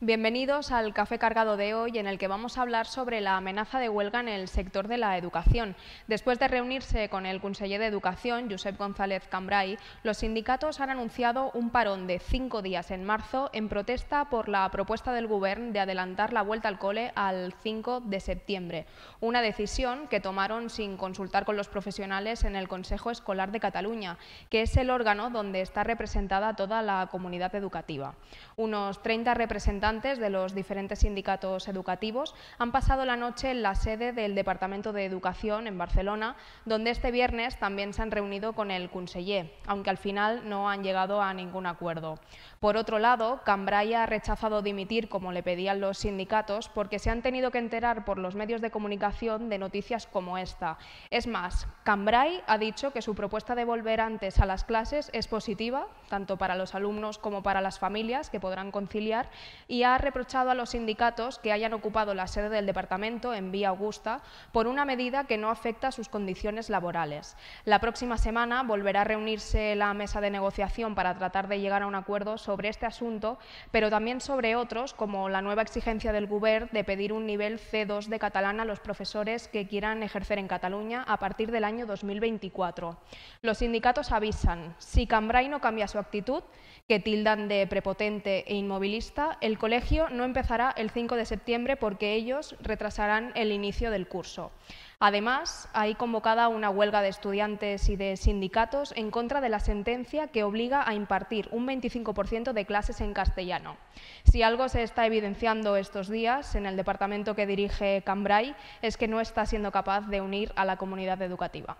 Bienvenidos al café cargado de hoy en el que vamos a hablar sobre la amenaza de huelga en el sector de la educación. Después de reunirse con el conseller de Educación, Josep González Cambrai, los sindicatos han anunciado un parón de cinco días en marzo en protesta por la propuesta del Govern de adelantar la vuelta al cole al 5 de septiembre, una decisión que tomaron sin consultar con los profesionales en el Consejo Escolar de Cataluña, que es el órgano donde está representada toda la comunidad educativa. Unos 30 representantes de los diferentes sindicatos educativos han pasado la noche en la sede del Departamento de Educación en Barcelona, donde este viernes también se han reunido con el conseller, aunque al final no han llegado a ningún acuerdo. Por otro lado, Cambrai ha rechazado dimitir como le pedían los sindicatos porque se han tenido que enterar por los medios de comunicación de noticias como esta. Es más, Cambrai ha dicho que su propuesta de volver antes a las clases es positiva, tanto para los alumnos como para las familias que podrán conciliar, y ha reprochado a los sindicatos que hayan ocupado la sede del departamento en Vía Augusta por una medida que no afecta a sus condiciones laborales. La próxima semana volverá a reunirse la mesa de negociación para tratar de llegar a un acuerdo sobre este asunto, pero también sobre otros, como la nueva exigencia del Govern de pedir un nivel C2 de catalán a los profesores que quieran ejercer en Cataluña a partir del año 2024. Los sindicatos avisan, si Cambrai no cambia su actitud, que tildan de prepotente e inmovilista, el colegio no empezará el 5 de septiembre porque ellos retrasarán el inicio del curso. Además, hay convocada una huelga de estudiantes y de sindicatos en contra de la sentencia que obliga a impartir un 25% de clases en castellano. Si algo se está evidenciando estos días en el departamento que dirige Cambrai es que no está siendo capaz de unir a la comunidad educativa.